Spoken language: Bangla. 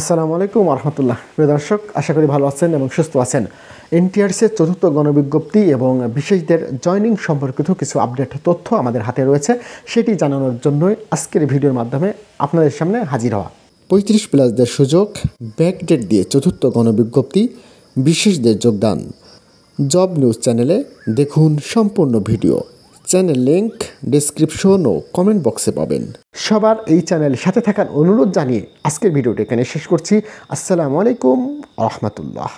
আসসালামু আলাইকুম আরহামতুল্লাহ প্রিয় দর্শক আশা করি ভালো আছেন এবং সুস্থ আছেন এনটিআরসির চতুর্থ গণবিজ্ঞপ্তি এবং বিশেষদের জয়নিং সম্পর্কিত কিছু আপডেট তথ্য আমাদের হাতে রয়েছে সেটি জানানোর জন্যই আজকের ভিডিওর মাধ্যমে আপনাদের সামনে হাজির হওয়া পঁয়ত্রিশ প্লাসদের সুযোগ ব্যাকডেট দিয়ে চতুর্থ গণবিজ্ঞপ্তি বিশেষদের যোগদান জব নিউজ চ্যানেলে দেখুন সম্পূর্ণ ভিডিও চ্যানেল লিঙ্ক ডিসক্রিপশন ও কমেন্ট বক্সে পাবেন সবার এই চ্যানেলের সাথে থাকার অনুরোধ জানিয়ে আজকের ভিডিওটি এখানে শেষ করছি আসসালামু আলাইকুম রহমতুল্লাহ